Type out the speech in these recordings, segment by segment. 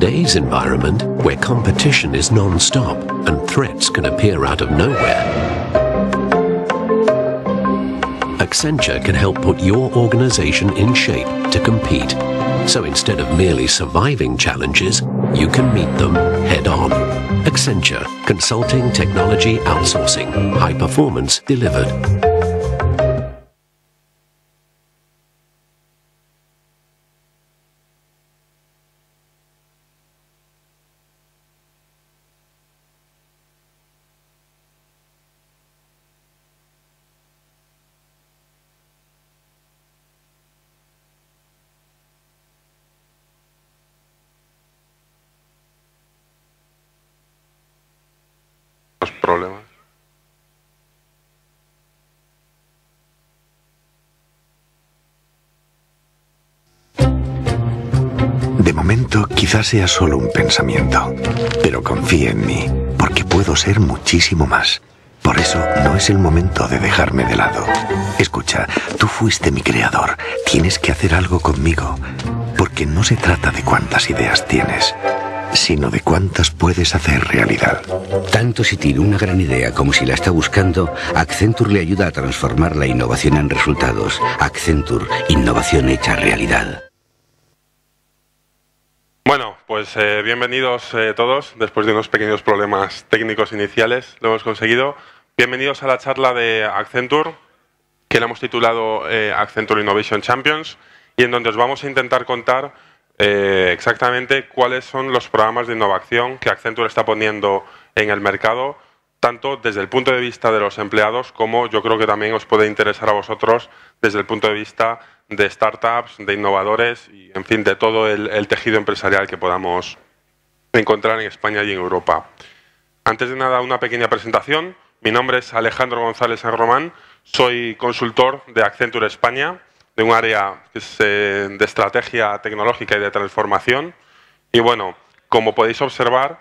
today's environment, where competition is non-stop and threats can appear out of nowhere, Accenture can help put your organization in shape to compete. So instead of merely surviving challenges, you can meet them head on. Accenture Consulting Technology Outsourcing. High performance delivered. De momento quizás sea solo un pensamiento, pero confíe en mí, porque puedo ser muchísimo más. Por eso no es el momento de dejarme de lado. Escucha, tú fuiste mi creador, tienes que hacer algo conmigo, porque no se trata de cuántas ideas tienes, sino de cuántas puedes hacer realidad. Tanto si tiene una gran idea como si la está buscando, Accenture le ayuda a transformar la innovación en resultados. Accenture, innovación hecha realidad. Bueno, pues eh, bienvenidos eh, todos. Después de unos pequeños problemas técnicos iniciales, lo hemos conseguido. Bienvenidos a la charla de Accenture, que la hemos titulado eh, Accenture Innovation Champions, y en donde os vamos a intentar contar exactamente cuáles son los programas de innovación que Accenture está poniendo en el mercado, tanto desde el punto de vista de los empleados como yo creo que también os puede interesar a vosotros desde el punto de vista de startups, de innovadores y, en fin, de todo el, tejido empresarial que podamos encontrar en España y en Europa. Antes de nada, una pequeña presentación. Mi nombre es Alejandro González San Román, soy consultor de Accenture España, de un área eh, de estrategia tecnológica y de transformación. Y bueno, como podéis observar,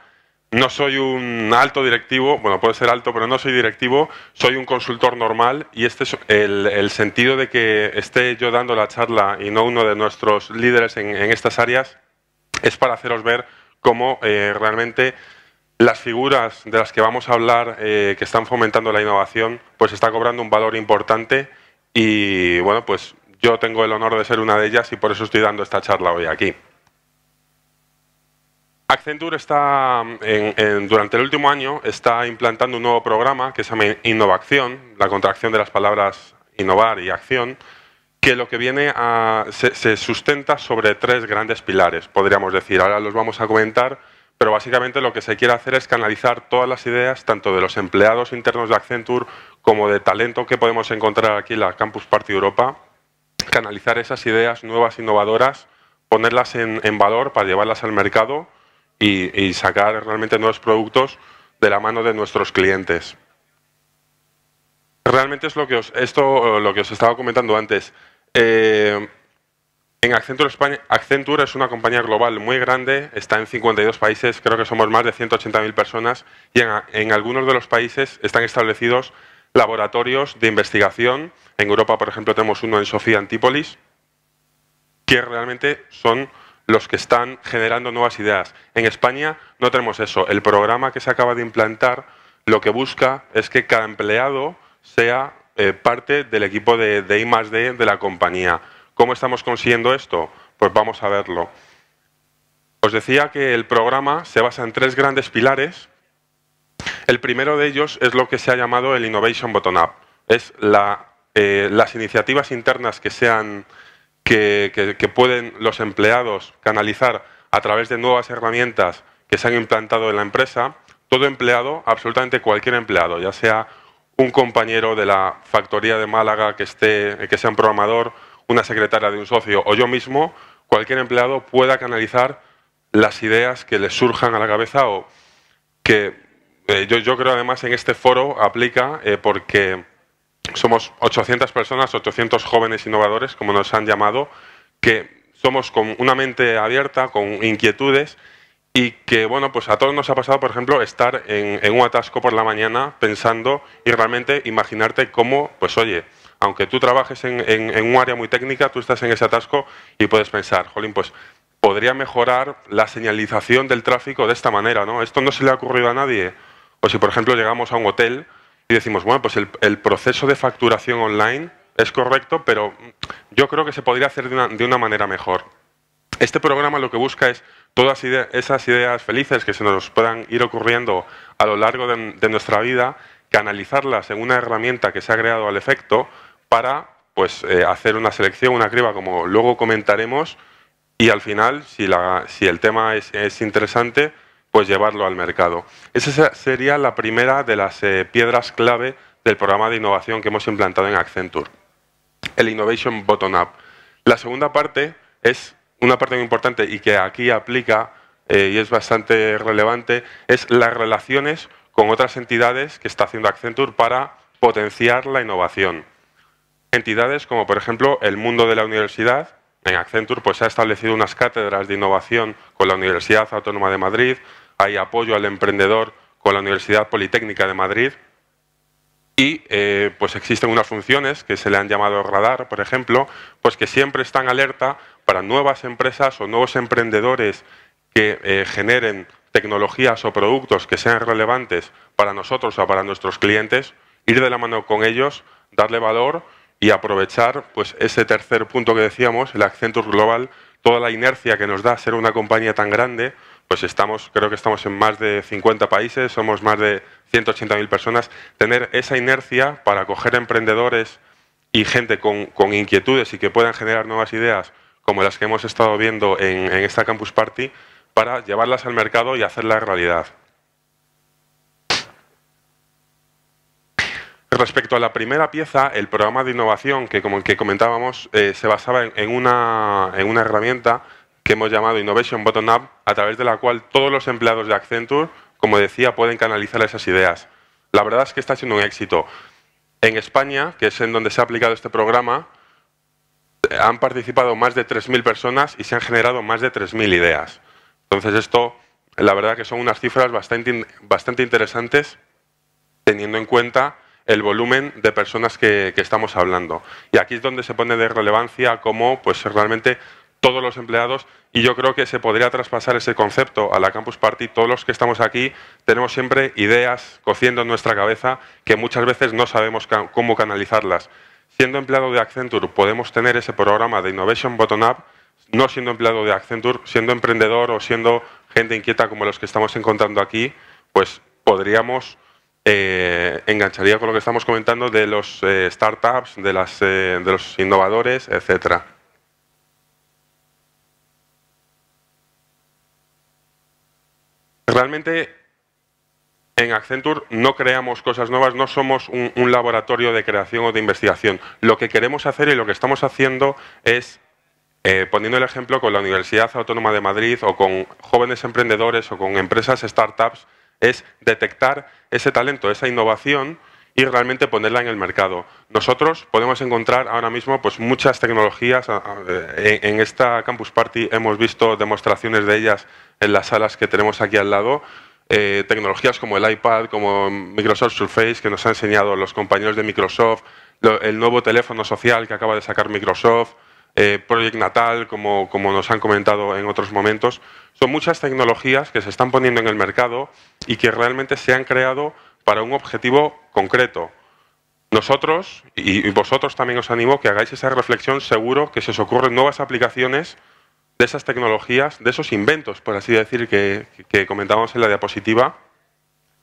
no soy un alto directivo, bueno, puede ser alto, pero no soy directivo, soy un consultor normal y este es el, sentido de que esté yo dando la charla y no uno de nuestros líderes en, estas áreas es para haceros ver cómo eh, realmente las figuras de las que vamos a hablar eh, que están fomentando la innovación, pues está cobrando un valor importante y bueno, pues yo tengo el honor de ser una de ellas y por eso estoy dando esta charla hoy aquí. Accenture está, durante el último año, está implantando un nuevo programa que se llama Innovación, la contracción de las palabras innovar y acción, que lo que viene a, se, sustenta sobre tres grandes pilares, podríamos decir. Ahora los vamos a comentar, pero básicamente lo que se quiere hacer es canalizar todas las ideas, tanto de los empleados internos de Accenture como de talento que podemos encontrar aquí en la Campus Party Europa, canalizar esas ideas nuevas, innovadoras, ponerlas en valor para llevarlas al mercado y, sacar realmente nuevos productos de la mano de nuestros clientes. Realmente es lo que os, esto, eh, lo que os estaba comentando antes. Eh, en Accenture, España, Accenture es una compañía global muy grande, está en 52 países, creo que somos más de 180.000 personas y en, algunos de los países están establecidos laboratorios de investigación. En Europa, por ejemplo, tenemos uno en Sofía Antípolis, que realmente son los que están generando nuevas ideas. En España no tenemos eso. El programa que se acaba de implantar lo que busca es que cada empleado sea eh, parte del equipo de, de I +D de la compañía. ¿Cómo estamos consiguiendo esto? Pues vamos a verlo. Os decía que el programa se basa en tres grandes pilares. El primero de ellos es lo que se ha llamado el Innovation Bottom-up. Es eh, las iniciativas internas que se han que, pueden los empleados canalizar a través de nuevas herramientas que se han implantado en la empresa, todo empleado, absolutamente cualquier empleado, ya sea un compañero de la factoría de Málaga que, esté, que sea un programador, una secretaria de un socio o yo mismo, cualquier empleado pueda canalizar las ideas que le surjan a la cabeza o que eh, yo, yo, creo además en este foro aplica eh, porque somos 800 personas, 800 jóvenes innovadores, como nos han llamado, que somos con una mente abierta, con inquietudes y que, bueno, pues a todos nos ha pasado, por ejemplo, estar en, un atasco por la mañana pensando y realmente imaginarte cómo, pues oye, aunque tú trabajes en, en un área muy técnica, tú estás en ese atasco y puedes pensar, jolín, pues podría mejorar la señalización del tráfico de esta manera, ¿no? Esto no se le ha ocurrido a nadie. O si, por ejemplo, llegamos a un hotel y decimos, bueno, pues el, proceso de facturación online es correcto, pero yo creo que se podría hacer de una, de una manera mejor. Este programa lo que busca es todas esas ideas felices que se nos puedan ir ocurriendo a lo largo de, nuestra vida, canalizarlas en una herramienta que se ha creado al efecto para pues, eh, hacer una selección, una criba, como luego comentaremos, y al final, si, la, si el tema es interesante, pues llevarlo al mercado. Esa sería la primera de las eh, piedras clave del programa de innovación que hemos implantado en Accenture, el Innovation Bottom-up. La segunda parte es una parte muy importante y que aquí aplica eh, y es bastante relevante, es las relaciones con otras entidades que está haciendo Accenture para potenciar la innovación. Entidades como, por ejemplo, el mundo de la universidad. En Accenture pues, se ha establecido unas cátedras de innovación con la Universidad Autónoma de Madrid, hay apoyo al emprendedor con la Universidad Politécnica de Madrid y eh, pues existen unas funciones que se le han llamado radar, por ejemplo, pues que siempre están alerta para nuevas empresas o nuevos emprendedores que eh, generen tecnologías o productos que sean relevantes para nosotros o para nuestros clientes, ir de la mano con ellos, darle valor y aprovechar pues ese tercer punto que decíamos, el Accenture Global, toda la inercia que nos da ser una compañía tan grande, pues estamos, creo que estamos en más de 50 países, somos más de 180.000 personas. Tener esa inercia para coger emprendedores y gente con, inquietudes y que puedan generar nuevas ideas, como las que hemos estado viendo en, esta Campus Party, para llevarlas al mercado y hacerlas realidad. Respecto a la primera pieza, el programa de innovación, que como el que comentábamos, eh, se basaba en, una, en una herramienta que hemos llamado Innovation Bottom Up, a través de la cual todos los empleados de Accenture, como decía, pueden canalizar esas ideas. La verdad es que está siendo un éxito. En España, que es en donde se ha aplicado este programa, han participado más de 3.000 personas y se han generado más de 3.000 ideas. Entonces esto, la verdad que son unas cifras bastante, interesantes teniendo en cuenta el volumen de personas que, que, estamos hablando. Y aquí es donde se pone de relevancia cómo pues, realmente todos los empleados y yo creo que se podría traspasar ese concepto a la Campus Party. Todos los que estamos aquí tenemos siempre ideas cociendo en nuestra cabeza que muchas veces no sabemos cómo canalizarlas. Siendo empleado de Accenture podemos tener ese programa de Innovation Bottom Up, no siendo empleado de Accenture, siendo emprendedor o siendo gente inquieta como los que estamos encontrando aquí, pues podríamos... Eh, engancharía con lo que estamos comentando de los eh, startups, de, eh, de los innovadores, etcétera. realmente en Accenture no creamos cosas nuevas, no somos un, laboratorio de creación o de investigación. Lo que queremos hacer y lo que estamos haciendo es, eh, poniendo el ejemplo con la Universidad Autónoma de Madrid o con jóvenes emprendedores o con empresas startups, es detectar ese talento, esa innovación y realmente ponerla en el mercado. Nosotros podemos encontrar ahora mismo pues, muchas tecnologías. En esta Campus Party hemos visto demostraciones de ellas en las salas que tenemos aquí al lado. Eh, tecnologías como el iPad, como Microsoft Surface, que nos han enseñado los compañeros de Microsoft, el nuevo teléfono social que acaba de sacar Microsoft, eh, Project Natal, como, como nos han comentado en otros momentos. Son muchas tecnologías que se están poniendo en el mercado y que realmente se han creado para un objetivo concreto. Nosotros y vosotros también os animo que hagáis esa reflexión, seguro que se os ocurren nuevas aplicaciones de esas tecnologías, de esos inventos, por así decir, que, comentábamos en la diapositiva,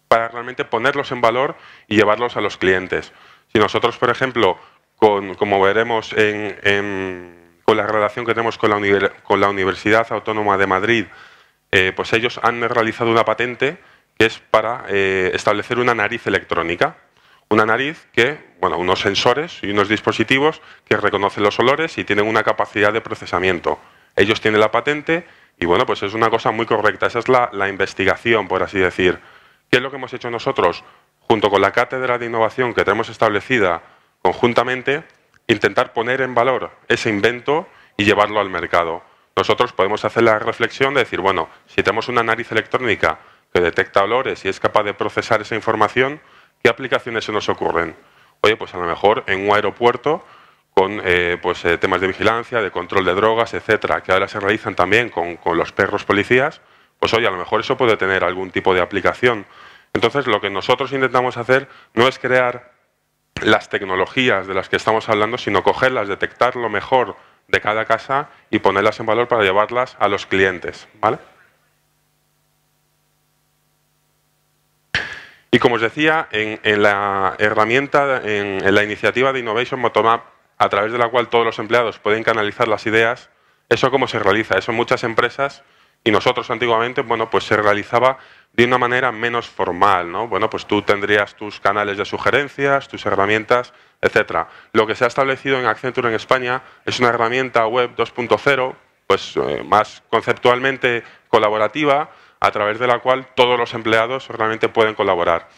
para realmente ponerlos en valor y llevarlos a los clientes. Si nosotros, por ejemplo, como veremos con la relación que tenemos con la, Universidad Autónoma de Madrid, eh, pues ellos han realizado una patente es para eh, establecer una nariz electrónica. Una nariz que, bueno, unos sensores y unos dispositivos que reconocen los olores y tienen una capacidad de procesamiento. Ellos tienen la patente y, bueno, pues es una cosa muy correcta. Esa es la investigación, por así decir. ¿Qué es lo que hemos hecho nosotros? Junto con la cátedra de innovación que tenemos establecida conjuntamente, intentar poner en valor ese invento y llevarlo al mercado. Nosotros podemos hacer la reflexión de decir, bueno, si tenemos una nariz electrónica que detecta olores y es capaz de procesar esa información, ¿qué aplicaciones se nos ocurren? Oye, pues a lo mejor en un aeropuerto con eh, pues, eh, temas de vigilancia, de control de drogas, etcétera, que ahora se realizan también con, con, los perros policías, pues oye, a lo mejor eso puede tener algún tipo de aplicación. Entonces, lo que nosotros intentamos hacer no es crear las tecnologías de las que estamos hablando, sino cogerlas, detectar lo mejor de cada casa y ponerlas en valor para llevarlas a los clientes, ¿vale? Y como os decía, en, la herramienta, en, la iniciativa de Innovation Motomap, a través de la cual todos los empleados pueden canalizar las ideas, ¿eso cómo se realiza? Eso en muchas empresas y nosotros antiguamente, bueno, pues se realizaba de una manera menos formal, ¿no? Bueno, pues tú tendrías tus canales de sugerencias, tus herramientas, etc. Lo que se ha establecido en Accenture en España es una herramienta web 2.0, pues eh, más conceptualmente colaborativa, a través de la cual todos los empleados realmente pueden colaborar.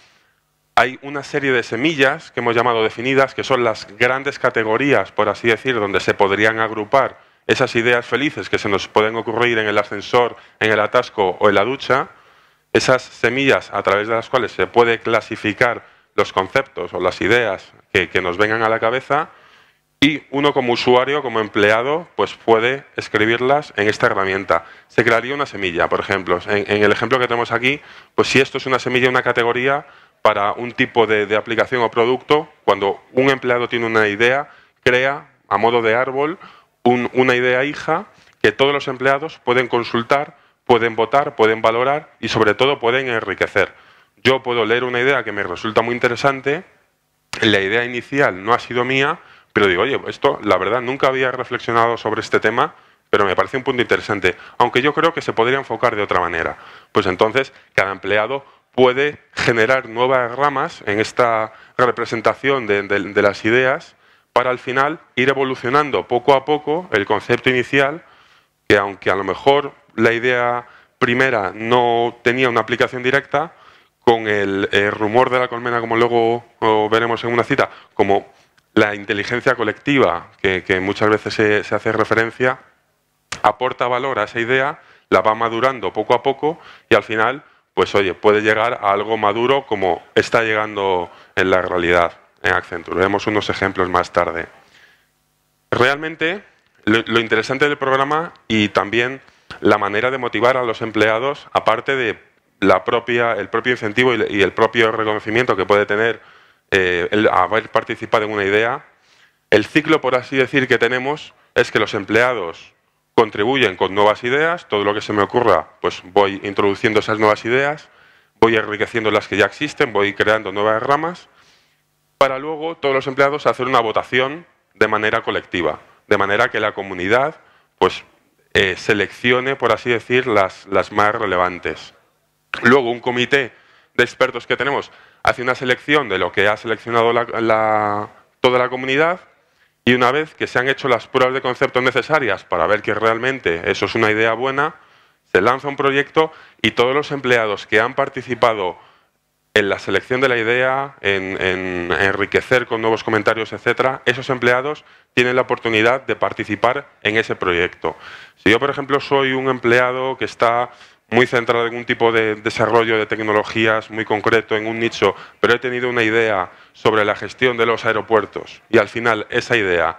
Hay una serie de semillas que hemos llamado definidas, que son las grandes categorías, por así decir, donde se podrían agrupar esas ideas felices que se nos pueden ocurrir en el ascensor, en el atasco o en la ducha, esas semillas a través de las cuales se puede clasificar los conceptos o las ideas que, que nos vengan a la cabeza, y uno como usuario, como empleado, pues puede escribirlas en esta herramienta. Se crearía una semilla, por ejemplo. En, el ejemplo que tenemos aquí, pues si esto es una semilla, una categoría para un tipo de, aplicación o producto, cuando un empleado tiene una idea, crea a modo de árbol una idea hija que todos los empleados pueden consultar, pueden votar, pueden valorar y sobre todo pueden enriquecer. Yo puedo leer una idea que me resulta muy interesante, la idea inicial no ha sido mía, pero digo, oye, esto, la verdad, nunca había reflexionado sobre este tema, pero me parece un punto interesante, aunque yo creo que se podría enfocar de otra manera. Pues entonces, cada empleado puede generar nuevas ramas en esta representación de, las ideas para al final ir evolucionando poco a poco el concepto inicial, que aunque a lo mejor la idea primera no tenía una aplicación directa, con el, el eh, rumor de la colmena, como luego veremos en una cita, como la inteligencia colectiva, que, muchas veces se, hace referencia, aporta valor a esa idea, la va madurando poco a poco y al final, pues oye, puede llegar a algo maduro como está llegando en la realidad en Accenture. Veremos unos ejemplos más tarde. Realmente, lo, interesante del programa y también la manera de motivar a los empleados, aparte de el propio incentivo y el propio reconocimiento que puede tener eh, el haber participado en una idea, el ciclo, por así decir, que tenemos es que los empleados contribuyen con nuevas ideas, todo lo que se me ocurra, pues voy introduciendo esas nuevas ideas, voy enriqueciendo las que ya existen, voy creando nuevas ramas, para luego todos los empleados hacer una votación de manera colectiva, de manera que la comunidad pues, eh, seleccione, por así decir, las más relevantes. Luego, un comité de expertos que tenemos hace una selección de lo que ha seleccionado toda la comunidad y una vez que se han hecho las pruebas de concepto necesarias para ver que realmente eso es una idea buena, se lanza un proyecto y todos los empleados que han participado en la selección de la idea, en, en enriquecer con nuevos comentarios, etcétera, esos empleados tienen la oportunidad de participar en ese proyecto. Si yo, por ejemplo, soy un empleado que está muy centrado en un tipo de desarrollo de tecnologías muy concreto, en un nicho, pero he tenido una idea sobre la gestión de los aeropuertos y al final esa idea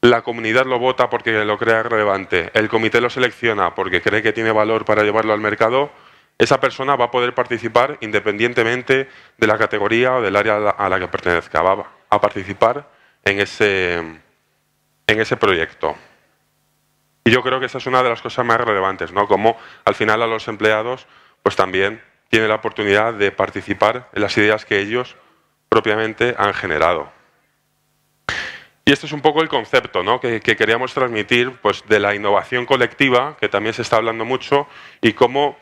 la comunidad lo vota porque lo crea relevante, el comité lo selecciona porque cree que tiene valor para llevarlo al mercado, esa persona va a poder participar independientemente de la categoría o del área a la que pertenezca. Va a participar en ese, en ese proyecto. Y yo creo que esa es una de las cosas más relevantes, ¿no? Como al final a los empleados, pues también tienen la oportunidad de participar en las ideas que ellos propiamente han generado. Y este es un poco el concepto ¿no? que, queríamos transmitir pues, de la innovación colectiva, que también se está hablando mucho, y cómo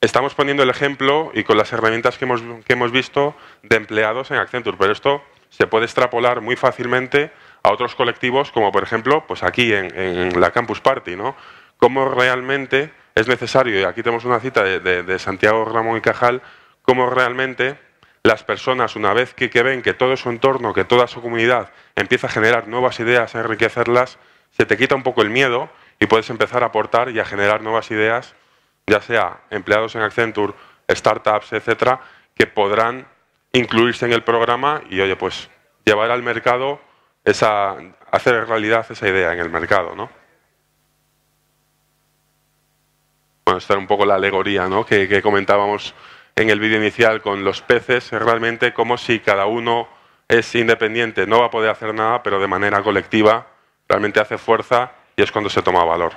estamos poniendo el ejemplo y con las herramientas que hemos, que hemos visto de empleados en Accenture. Pero esto se puede extrapolar muy fácilmente a otros colectivos, como por ejemplo, pues aquí en, la Campus Party, ¿no? Cómo realmente es necesario, y aquí tenemos una cita de, Santiago Ramón y Cajal, cómo realmente las personas, una vez que, que, ven que todo su entorno, que toda su comunidad empieza a generar nuevas ideas, a enriquecerlas, se te quita un poco el miedo y puedes empezar a aportar y a generar nuevas ideas, ya sea empleados en Accenture, startups, etcétera, que podrán incluirse en el programa y, oye, pues llevar al mercado esa, hacer realidad esa idea en el mercado, ¿no? Bueno, esta era un poco la alegoría ¿no? que, que comentábamos en el vídeo inicial con los peces, realmente como si cada uno es independiente, no va a poder hacer nada, pero de manera colectiva realmente hace fuerza y es cuando se toma valor.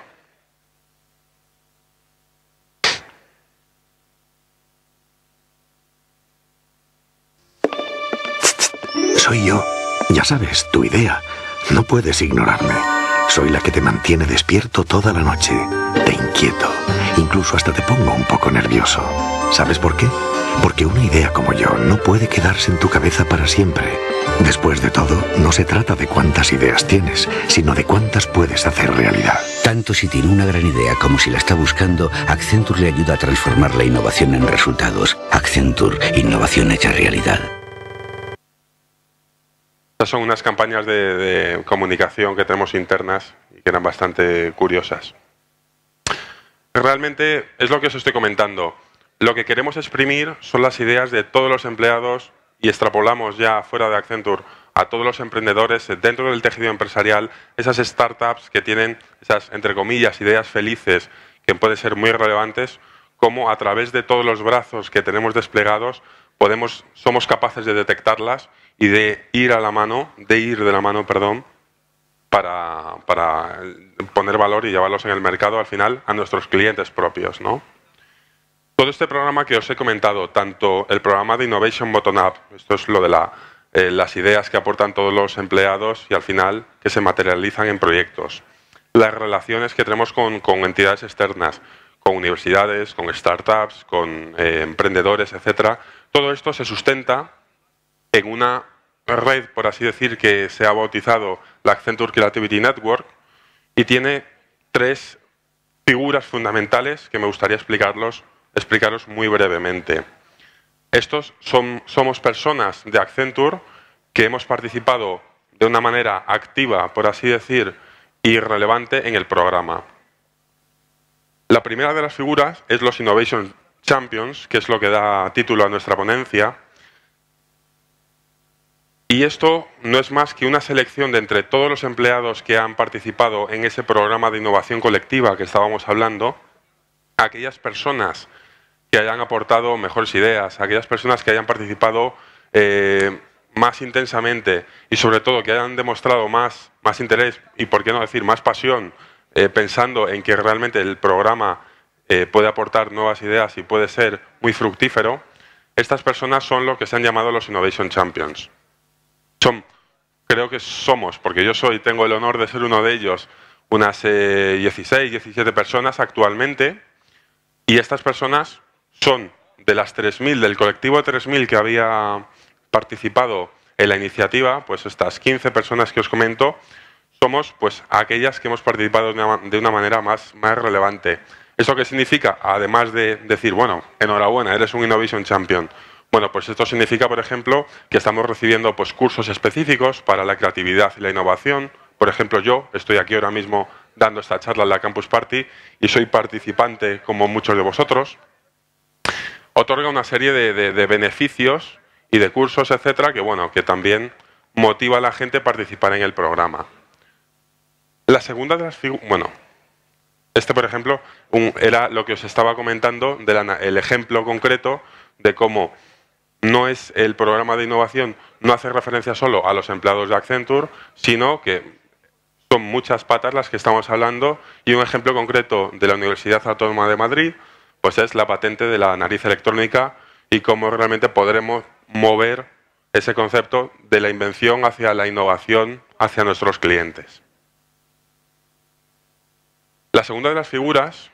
Soy yo. Ya sabes, tu idea. No puedes ignorarme. Soy la que te mantiene despierto toda la noche. Te inquieto. Incluso hasta te pongo un poco nervioso. ¿Sabes por qué? Porque una idea como yo no puede quedarse en tu cabeza para siempre. Después de todo, no se trata de cuántas ideas tienes, sino de cuántas puedes hacer realidad. Tanto si tiene una gran idea como si la está buscando, Accenture le ayuda a transformar la innovación en resultados. Accenture, innovación hecha realidad. Estas son unas campañas de, comunicación que tenemos internas y que eran bastante curiosas. Realmente es lo que os estoy comentando. Lo que queremos exprimir son las ideas de todos los empleados y extrapolamos ya fuera de Accenture a todos los emprendedores dentro del tejido empresarial, esas startups que tienen esas, entre comillas, ideas felices que pueden ser muy relevantes, como a través de todos los brazos que tenemos desplegados podemos, somos capaces de detectarlas y de ir a la mano, de ir de la mano, perdón, para, poner valor y llevarlos en el mercado al final a nuestros clientes propios, ¿no? Todo este programa que os he comentado, tanto el programa de Innovation Bottom Up, esto es lo de eh, las ideas que aportan todos los empleados y al final que se materializan en proyectos, las relaciones que tenemos con, entidades externas, con universidades, con startups, con eh, emprendedores, etcétera, todo esto se sustenta en una red, por así decir, que se ha bautizado la Accenture Creativity Network y tiene tres figuras fundamentales que me gustaría explicarlos, explicaros muy brevemente. Estos somos personas de Accenture que hemos participado de una manera activa, por así decir, y relevante en el programa. La primera de las figuras es los Innovation Champions, que es lo que da título a nuestra ponencia, y esto no es más que una selección de entre todos los empleados que han participado en ese programa de innovación colectiva que estábamos hablando, aquellas personas que hayan aportado mejores ideas, aquellas personas que hayan participado eh, más intensamente y sobre todo que hayan demostrado más, interés y, por qué no decir, más pasión, eh, pensando en que realmente el programa eh, puede aportar nuevas ideas y puede ser muy fructífero, estas personas son lo que se han llamado los Innovation Champions. Son, creo que somos, porque yo soy, tengo el honor de ser uno de ellos, unas eh, 16, 17 personas actualmente, y estas personas son de las 3.000, del colectivo de 3.000 que había participado en la iniciativa, pues estas 15 personas que os comento, somos pues aquellas que hemos participado de una manera más, más relevante. ¿Eso qué significa? Además de decir, bueno, enhorabuena, eres un Innovation Champion. Bueno, pues esto significa, por ejemplo, que estamos recibiendo pues, cursos específicos para la creatividad y la innovación. Por ejemplo, yo estoy aquí ahora mismo dando esta charla en la Campus Party y soy participante como muchos de vosotros. Otorga una serie de, beneficios y de cursos, etcétera, que bueno, que también motiva a la gente a participar en el programa. La segunda de las figuras, bueno, este por ejemplo era lo que os estaba comentando el ejemplo concreto de cómo no es el programa de innovación, no hace referencia solo a los empleados de Accenture, sino que son muchas patas las que estamos hablando y un ejemplo concreto de la Universidad Autónoma de Madrid pues es la patente de la nariz electrónica y cómo realmente podremos mover ese concepto de la invención hacia la innovación hacia nuestros clientes. La segunda de las figuras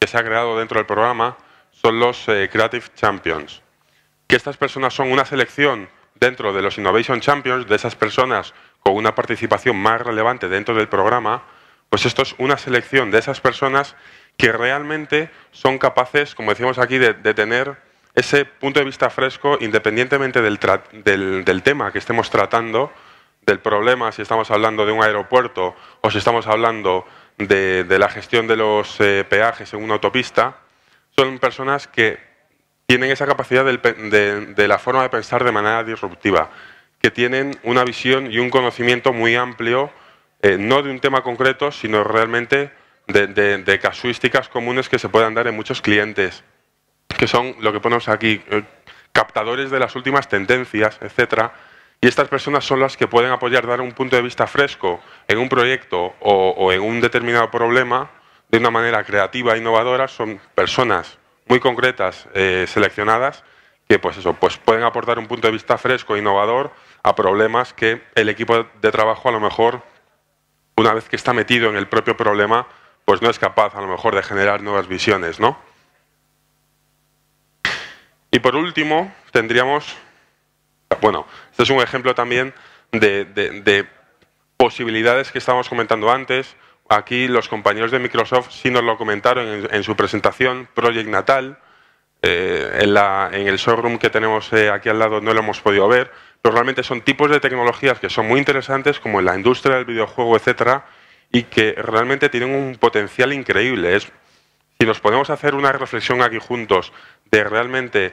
que se ha creado dentro del programa son los eh, Creative Champions que estas personas son una selección dentro de los Innovation Champions, de esas personas con una participación más relevante dentro del programa, pues esto es una selección de esas personas que realmente son capaces, como decíamos aquí, de, tener ese punto de vista fresco, independientemente del, tema que estemos tratando, del problema, si estamos hablando de un aeropuerto o si estamos hablando de, la gestión de los eh, peajes en una autopista, son personas que tienen esa capacidad de, la forma de pensar de manera disruptiva, que tienen una visión y un conocimiento muy amplio, eh, no de un tema concreto, sino realmente de, casuísticas comunes que se puedan dar en muchos clientes, que son lo que ponemos aquí, eh, captadores de las últimas tendencias, etcétera. Y estas personas son las que pueden apoyar, dar un punto de vista fresco en un proyecto o en un determinado problema de una manera creativa e innovadora. Son personas muy concretas, eh, seleccionadas, que pues eso, pues pueden aportar un punto de vista fresco e innovador a problemas que el equipo de trabajo a lo mejor, una vez que está metido en el propio problema, pues no es capaz a lo mejor de generar nuevas visiones, Y por último, tendríamos, bueno, este es un ejemplo también de posibilidades que estábamos comentando antes, aquí los compañeros de Microsoft sí nos lo comentaron en, su presentación, Project Natal, eh, en, el showroom que tenemos eh, aquí al lado no lo hemos podido ver, pero realmente son tipos de tecnologías que son muy interesantes, como en la industria del videojuego, etcétera, y que realmente tienen un potencial increíble. si nos podemos hacer una reflexión aquí juntos de realmente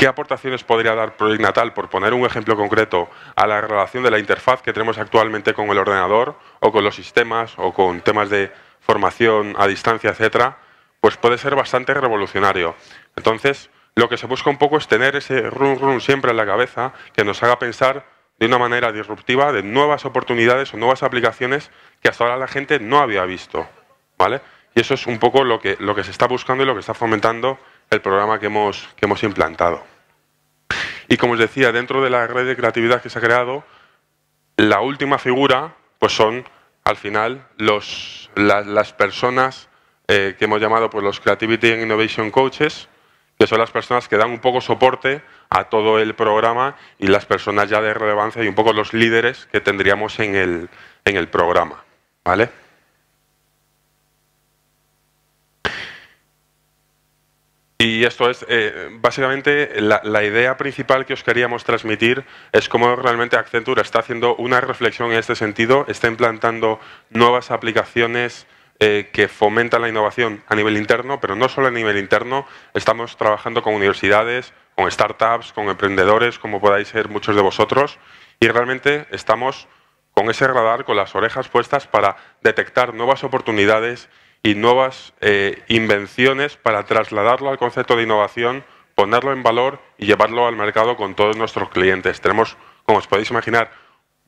¿Qué aportaciones podría dar Project Natal, por poner un ejemplo concreto, a la relación de la interfaz que tenemos actualmente con el ordenador o con los sistemas o con temas de formación a distancia, etcétera? Pues puede ser bastante revolucionario. Entonces, lo que se busca un poco es tener ese run run siempre en la cabeza que nos haga pensar de una manera disruptiva de nuevas oportunidades o nuevas aplicaciones que hasta ahora la gente no había visto, ¿vale? Y eso es un poco lo que, lo que se está buscando y lo que está fomentando el programa que hemos, implantado. Y como os decía, dentro de la red de creatividad que se ha creado, la última figura pues son, al final, los, las personas eh, que hemos llamado pues, los Creativity and Innovation Coaches, que son las personas que dan un poco soporte a todo el programa y las personas ya de relevancia y un poco los líderes que tendríamos en el, en el programa. ¿Vale? Y esto es, eh, básicamente, la, idea principal que os queríamos transmitir es cómo realmente Accenture está haciendo una reflexión en este sentido, está implantando nuevas aplicaciones eh, que fomentan la innovación a nivel interno, pero no solo a nivel interno, estamos trabajando con universidades, con startups, con emprendedores, como podáis ser muchos de vosotros, y realmente estamos con ese radar, con las orejas puestas para detectar nuevas oportunidades y nuevas eh, invenciones para trasladarlo al concepto de innovación, ponerlo en valor y llevarlo al mercado con todos nuestros clientes. Tenemos, como os podéis imaginar,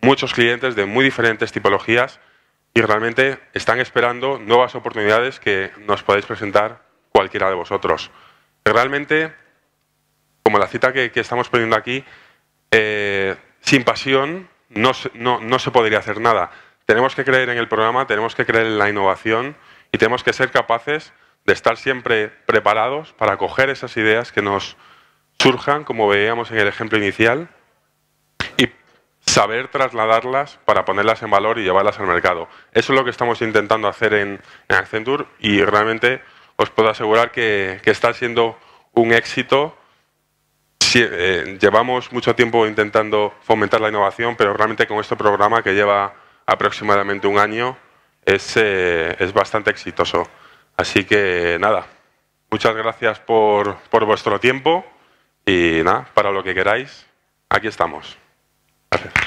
muchos clientes de muy diferentes tipologías y realmente están esperando nuevas oportunidades que nos podéis presentar cualquiera de vosotros. Realmente, como la cita que, estamos poniendo aquí, eh, sin pasión no, no, no se podría hacer nada. Tenemos que creer en el programa, tenemos que creer en la innovación y tenemos que ser capaces de estar siempre preparados para coger esas ideas que nos surjan, como veíamos en el ejemplo inicial, y saber trasladarlas para ponerlas en valor y llevarlas al mercado. Eso es lo que estamos intentando hacer en, Accenture y realmente os puedo asegurar que, está siendo un éxito. Eh, llevamos mucho tiempo intentando fomentar la innovación, pero realmente con este programa que lleva aproximadamente un año, es, eh, es bastante exitoso. Así que nada, muchas gracias por, por vuestro tiempo y nada, para lo que queráis, aquí estamos. Gracias.